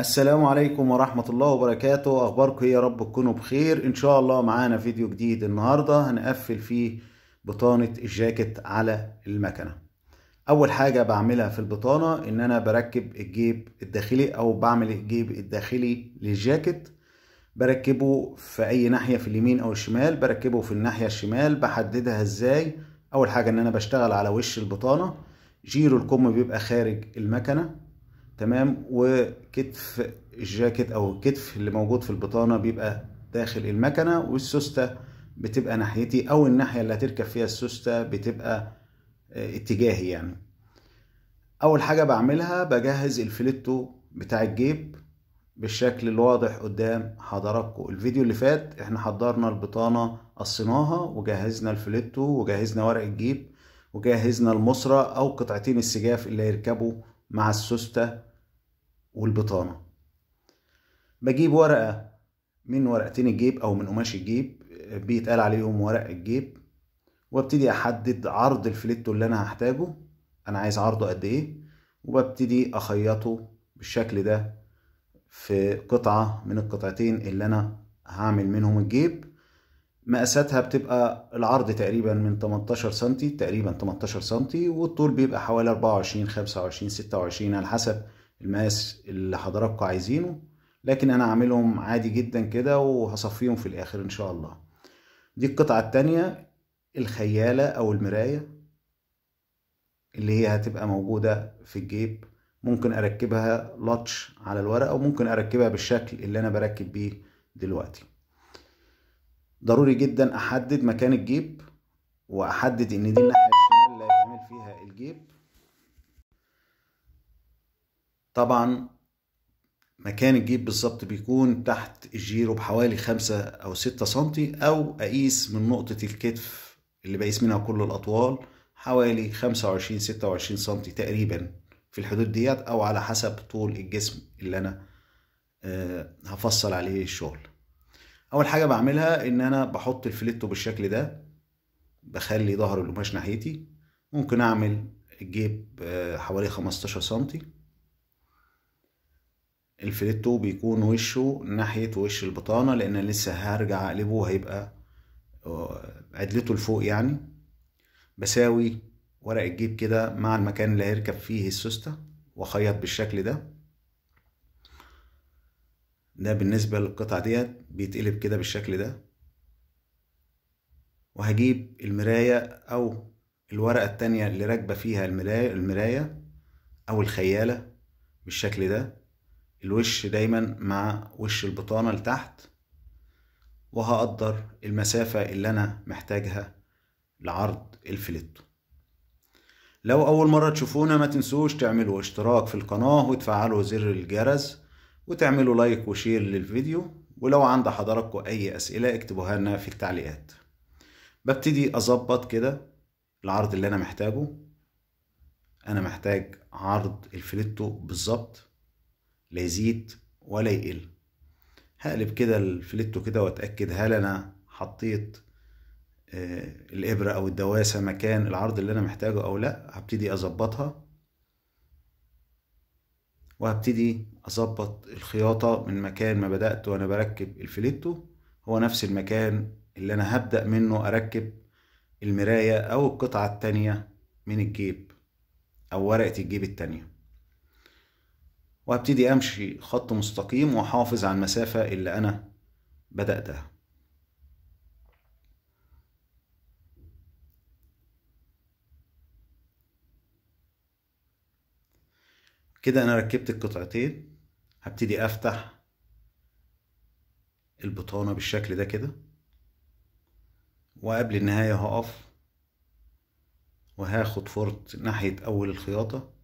السلام عليكم ورحمة الله وبركاته أخباركم إيه يا رب تكونوا بخير إن شاء الله معانا فيديو جديد النهاردة هنقفل فيه بطانة الجاكيت على المكنة أول حاجة بعملها في البطانة إن أنا بركب الجيب الداخلي أو بعمل الجيب الداخلي للجاكيت بركبه في أي ناحية في اليمين أو الشمال بركبه في الناحية الشمال بحددها إزاي أول حاجة إن أنا بشتغل على وش البطانة جيرو الكم بيبقى خارج المكنة تمام وكتف الجاكيت او الكتف اللي موجود في البطانه بيبقى داخل المكنه والسوسته بتبقى ناحيتي او الناحيه اللي هتركب فيها السوسته بتبقى آه، اتجاهي يعني اول حاجه بعملها بجهز الفليتو بتاع الجيب بالشكل الواضح قدام حضراتكم الفيديو اللي فات احنا حضرنا البطانه قصيناها وجهزنا الفليتو وجهزنا ورق الجيب وجهزنا المصرة أو قطعتين السجاف اللي هيركبوا مع السوستة والبطانة بجيب ورقة من ورقتين الجيب أو من قماش الجيب بيتقال عليهم ورق الجيب وابتدي أحدد عرض الفليتو اللي أنا هحتاجه أنا عايز عرضه قد إيه وببتدي أخيطه بالشكل ده في قطعة من القطعتين اللي أنا هعمل منهم الجيب مقاساتها بتبقى العرض تقريبا من 18 سنتي تقريبا 18 سنتي والطول بيبقى حوالي 24 25 26 على حسب المقاس اللي حضراتكم عايزينه لكن انا عاملهم عادي جدا كده وهصفيهم في الاخر ان شاء الله دي القطعة التانية الخيالة او المراية اللي هي هتبقى موجودة في الجيب ممكن اركبها لاتش على الورقة وممكن اركبها بالشكل اللي انا بركب بيه دلوقتي ضروري جدا احدد مكان الجيب واحدد ان دي الناحية طبعا مكان الجيب بالظبط بيكون تحت الجيرو بحوالي خمسة أو ستة سنتي أو أقيس من نقطة الكتف اللي بقيس منها كل الأطوال حوالي خمسة وعشرين ستة وعشرين سنتي تقريبا في الحدود ديت أو على حسب طول الجسم اللي أنا آه، هفصل عليه الشغل أول حاجة بعملها إن أنا بحط الفليتو بالشكل ده بخلي ظهر القماش ناحيتي ممكن أعمل الجيب آه، حوالي خمستاشر سنتي الفليتو بيكون وشه ناحية وش البطانة لأن لسه هرجع أقلبه وهيبقى آه، عدلته لفوق يعني بساوي ورق الجيب كده مع المكان اللي هيركب فيه السوستة وأخيط بالشكل ده ده بالنسبة للقطعة ديت بيتقلب كده بالشكل ده وهجيب المراية أو الورقة التانية اللي راكبة فيها المراية أو الخيالة بالشكل ده الوش دايما مع وش البطانة لتحت وهقدر المسافة اللي أنا محتاجها لعرض الفليتو لو أول مرة تشوفونا ما تنسوش تعملوا اشتراك في القناة وتفعلوا زر الجرس وتعملوا لايك وشير للفيديو ولو عند حضراتكم أي أسئلة اكتبوها لنا في التعليقات ببتدي أظبط كده العرض اللي أنا محتاجه أنا محتاج عرض الفليتو بالظبط لا يزيد ولا يقل هقلب كده الفليتو كده واتأكد هل انا حطيت آه، الإبرة أو الدواسة مكان العرض اللي أنا محتاجه أو لأ هبتدي أظبطها وهبتدي أظبط الخياطة من مكان ما بدأت وأنا بركب الفليتو هو نفس المكان اللي أنا هبدأ منه أركب المراية أو القطعة التانية من الجيب أو ورقة الجيب التانية وابتدي امشي خط مستقيم واحافظ على المسافة اللي انا بدأتها كده انا ركبت القطعتين هبتدي افتح البطانة بالشكل ده كده وقبل النهاية هقف وهاخد فرط ناحية اول الخياطة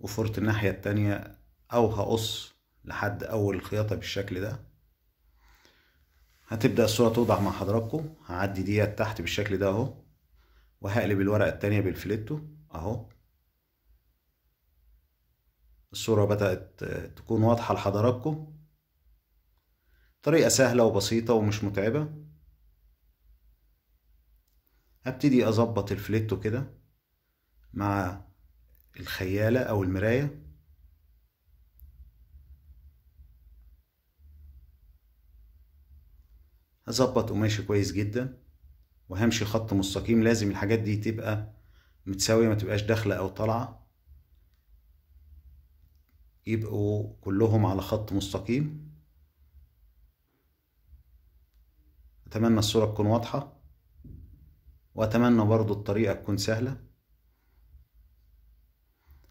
وفرت الناحية التانية أو هقص لحد أول الخياطة بالشكل ده هتبدأ الصورة توضع مع حضراتكم هعدي ديت تحت بالشكل ده اهو وهقلب الورقة التانية بالفليتو اهو الصورة بدأت تكون واضحة لحضراتكم طريقة سهلة وبسيطة ومش متعبة هبتدي أظبط الفليتو كده مع الخيالة أو المراية هظبط قماشي كويس جدا وهمشي خط مستقيم لازم الحاجات دي تبقى متساوية ما تبقاش داخلة أو طالعة يبقوا كلهم على خط مستقيم أتمنى الصورة تكون واضحة وأتمنى برضو الطريقة تكون سهلة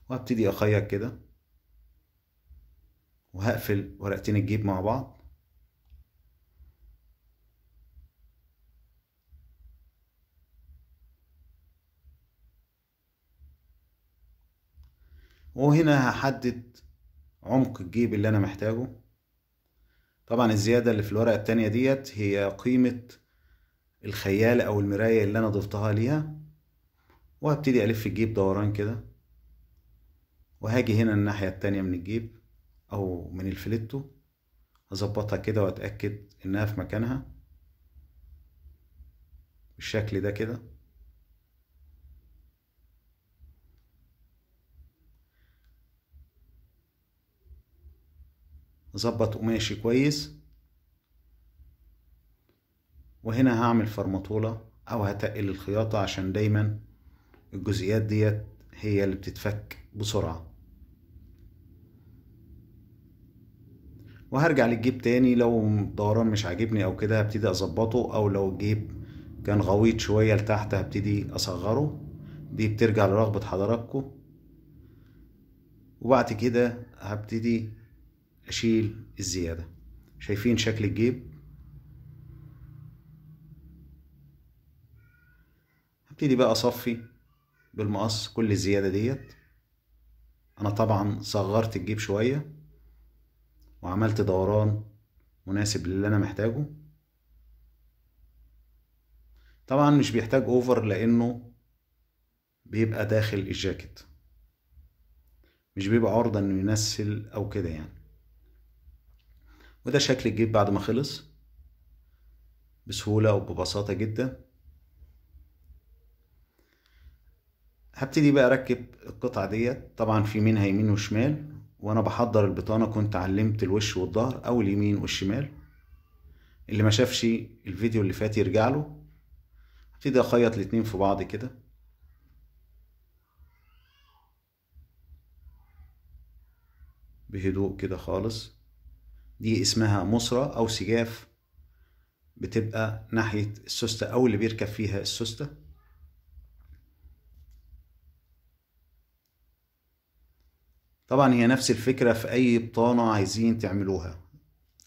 وابتدي اخيط كده وهقفل ورقتين الجيب مع بعض وهنا هحدد عمق الجيب اللي انا محتاجه طبعا الزيادة اللي في الورقة التانية ديت هي قيمة الخيال او المراية اللي انا ضفتها ليها وهبتدي الف الجيب دوران كده وهاجي هنا الناحية التانية من الجيب أو من الفليتو أظبطها كده وأتأكد إنها في مكانها بالشكل ده كده أظبط قماشي كويس وهنا هعمل فرمطولة أو هتقل الخياطة عشان دايما الجزئيات ديت هي اللي بتتفك بسرعة وهرجع للجيب تاني لو الدوران مش عاجبني او كده هبتدي اظبطه او لو الجيب كان غويط شويه لتحت هبتدي اصغره دي بترجع لرغبه حضراتكم وبعد كده هبتدي اشيل الزياده شايفين شكل الجيب هبتدي بقى اصفي بالمقص كل الزياده ديت انا طبعا صغرت الجيب شويه وعملت دوران مناسب للي انا محتاجه طبعا مش بيحتاج اوفر لانه بيبقى داخل الجاكيت مش بيبقى عرضة انه ينسل او كده يعني وده شكل الجيب بعد ما خلص بسهولة وببساطة جدا هبتدي بقى اركب القطعة ديت طبعا في منها يمين وشمال وانا بحضر البطانه كنت علمت الوش والظهر او اليمين والشمال اللي ما شافش الفيديو اللي فات يرجع له ابتدي اخيط الاتنين في بعض كده بهدوء كده خالص دي اسمها مصرة او سجاف بتبقى ناحية السوستة او اللي بيركب فيها السوستة طبعا هي نفس الفكرة في أي بطانة عايزين تعملوها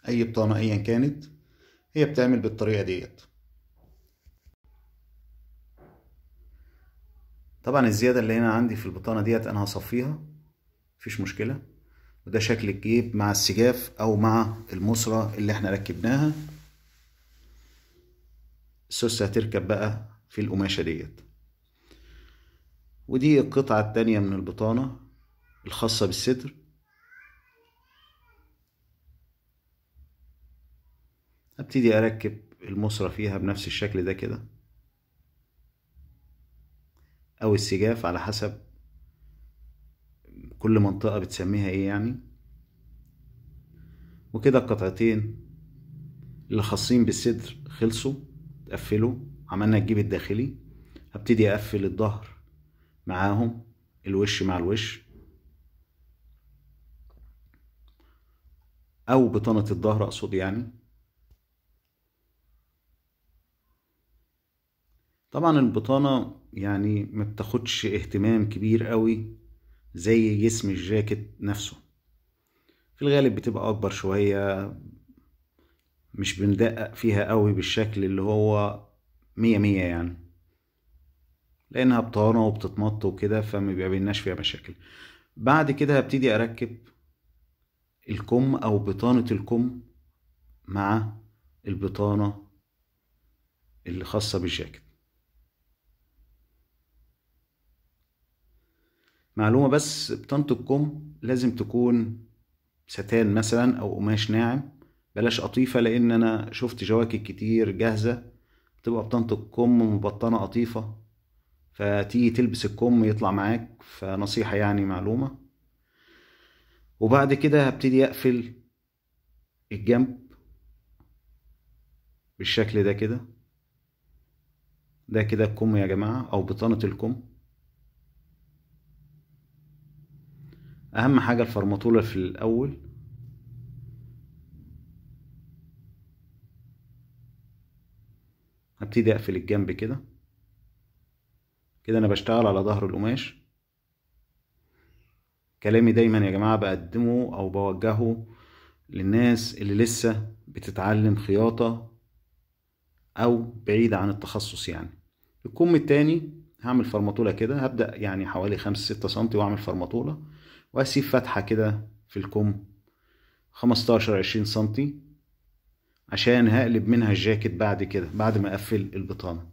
أي بطانة أيا كانت هي بتعمل بالطريقة ديت طبعا الزيادة اللي هنا عندي في البطانة ديت أنا هصفيها مفيش مشكلة وده شكل الجيب مع السجاف أو مع المصرة اللي احنا ركبناها السوسة هتركب بقى في القماشة ديت ودي القطعة التانية من البطانة الخاصة بالستر ابتدي اركب المصرة فيها بنفس الشكل ده كده او السجاف على حسب كل منطقة بتسميها ايه يعني وكده القطعتين اللي خاصين بالصدر خلصوا اتقفلوا عملنا الجيب الداخلي هبتدي اقفل الظهر معاهم الوش مع الوش أو بطانة الظهر أقصد يعني طبعا البطانة يعني ما بتاخدش اهتمام كبير قوي زي جسم الجاكيت نفسه في الغالب بتبقى أكبر شوية مش بندقق فيها قوي بالشكل اللي هو مية مية يعني لأنها بطانة وبتتمط وكده فما بيبقى فيها مشاكل بعد كده هبتدي أركب الكم أو بطانة الكم مع البطانة اللي خاصة بالجاكيت معلومة بس بطانة الكم لازم تكون ستان مثلا أو قماش ناعم بلاش قطيفة لأن أنا شفت جواكت كتير جاهزة بتبقى بطانة الكم مبطنة قطيفة فتيجي تلبس الكم يطلع معاك فنصيحة يعني معلومة وبعد كده هبتدي اقفل الجنب بالشكل ده كده ده كده الكم يا جماعة او بطانة الكم اهم حاجة الفرمطولة في الاول هبتدي اقفل الجنب كده كده انا بشتغل على ظهر القماش كلامي دايما يا جماعة بقدمه أو بوجهه للناس اللي لسه بتتعلم خياطة أو بعيدة عن التخصص يعني الكم التاني هعمل فرمطولة كده هبدأ يعني حوالي خمس ستة سنتي وأعمل فرمطولة وأسيب فتحة كده في الكم خمستاشر عشرين سنتي عشان هقلب منها الجاكيت بعد كده بعد ما أقفل البطانة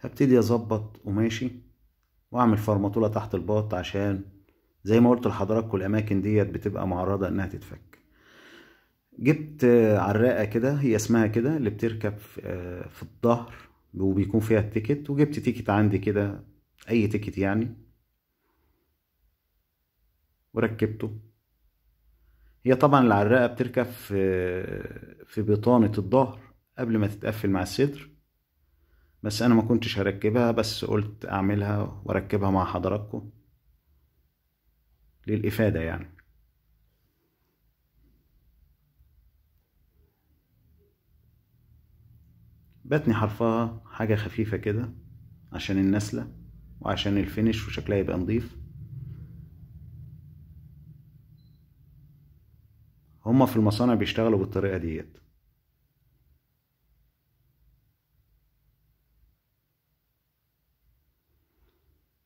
هبتدي اظبط قماشي واعمل فرمطولة تحت الباط عشان زي ما قلت لحضراتكم الاماكن ديت بتبقى معرضة انها تتفك جبت عراقة كده هي اسمها كده اللي بتركب في آه، الظهر وبيكون فيها التيكت وجبت تيكت عندي كده اي تيكت يعني وركبته هي طبعا العراقة بتركب في آه، في بطانة الظهر قبل ما تتقفل مع الصدر بس انا ما كنتش هركبها بس قلت اعملها واركبها مع حضراتكم للافادة يعني بتني حرفها حاجة خفيفة كده عشان النسلة وعشان الفينش وشكلها يبقى نضيف هما في المصانع بيشتغلوا بالطريقة ديت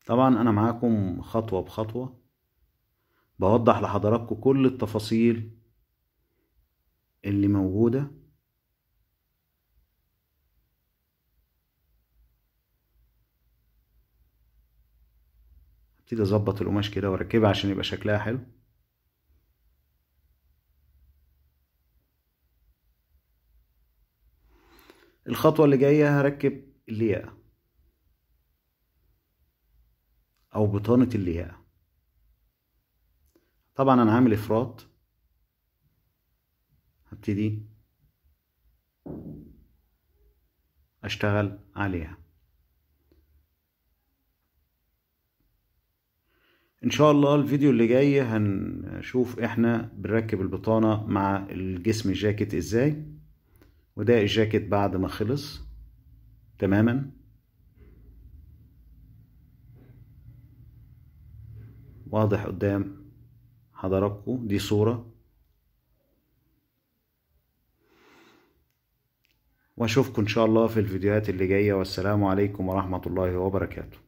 طبعا انا معاكم خطوة بخطوة بوضح لحضراتكم كل التفاصيل اللي موجودة ابتدي اظبط القماش كده واركبها عشان يبقى شكلها حلو الخطوة اللي جاية هركب اللياقه أو بطانة اللياقة طبعا أنا هعمل إفراط هبتدي أشتغل عليها ان شاء الله الفيديو اللي جاي هنشوف احنا بنركب البطانه مع الجسم الجاكيت ازاي وده الجاكيت بعد ما خلص تماما واضح قدام حضراتكم دي صورة واشوفكم ان شاء الله في الفيديوهات اللي جاية والسلام عليكم ورحمة الله وبركاته